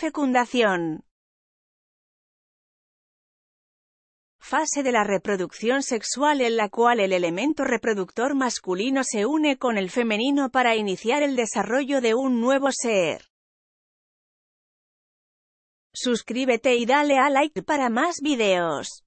Fecundación. Fase de la reproducción sexual en la cual el elemento reproductor masculino se une con el femenino para iniciar el desarrollo de un nuevo ser. Suscríbete y dale a like para más videos.